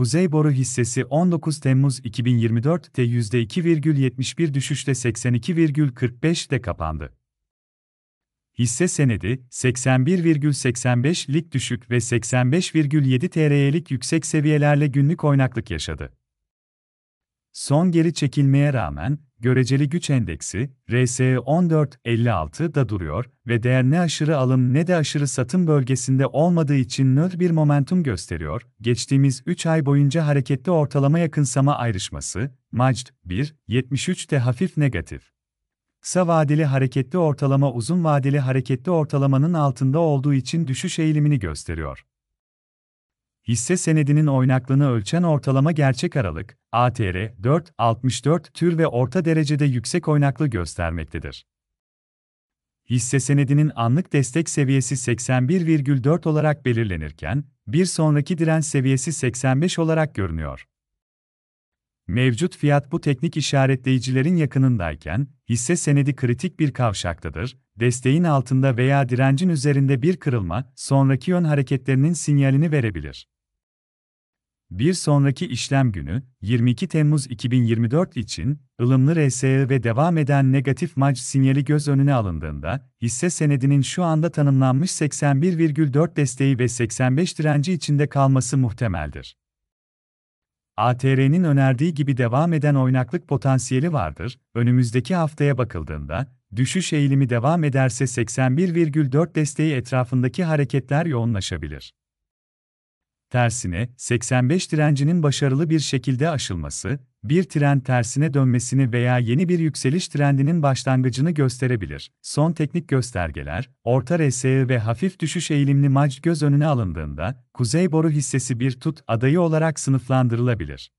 Kuzey Boru hissesi 19 Temmuz 2024'te %2,71 düşüşle 82,45'te kapandı. Hisse senedi 81,85'lik düşük ve 85,7 TL'lik yüksek seviyelerle günlük oynaklık yaşadı. Son geri çekilmeye rağmen, göreceli güç endeksi, 14.56 da duruyor ve değer ne aşırı alım ne de aşırı satım bölgesinde olmadığı için nötr bir momentum gösteriyor. Geçtiğimiz 3 ay boyunca hareketli ortalama yakınsama ayrışması, MACD de hafif negatif. Kısa vadeli hareketli ortalama uzun vadeli hareketli ortalamanın altında olduğu için düşüş eğilimini gösteriyor hisse senedinin oynaklığını ölçen ortalama gerçek aralık, ATR 4.64 tür ve orta derecede yüksek oynaklı göstermektedir. Hisse senedinin anlık destek seviyesi 81,4 olarak belirlenirken, bir sonraki direnç seviyesi 85 olarak görünüyor. Mevcut fiyat bu teknik işaretleyicilerin yakınındayken, hisse senedi kritik bir kavşaktadır, desteğin altında veya direncin üzerinde bir kırılma, sonraki yön hareketlerinin sinyalini verebilir. Bir sonraki işlem günü, 22 Temmuz 2024 için, ılımlı RSE ve devam eden negatif maç sinyali göz önüne alındığında, hisse senedinin şu anda tanımlanmış 81,4 desteği ve 85 direnci içinde kalması muhtemeldir. ATR'nin önerdiği gibi devam eden oynaklık potansiyeli vardır. Önümüzdeki haftaya bakıldığında, düşüş eğilimi devam ederse 81,4 desteği etrafındaki hareketler yoğunlaşabilir. Tersine, 85 direncinin başarılı bir şekilde aşılması, bir tren tersine dönmesini veya yeni bir yükseliş trendinin başlangıcını gösterebilir. Son teknik göstergeler, orta RSI ve hafif düşüş eğilimli mac göz önüne alındığında, kuzey boru hissesi bir tut adayı olarak sınıflandırılabilir.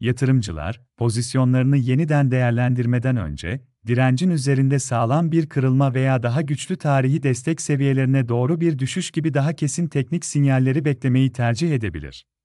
Yatırımcılar, pozisyonlarını yeniden değerlendirmeden önce, direncin üzerinde sağlam bir kırılma veya daha güçlü tarihi destek seviyelerine doğru bir düşüş gibi daha kesin teknik sinyalleri beklemeyi tercih edebilir.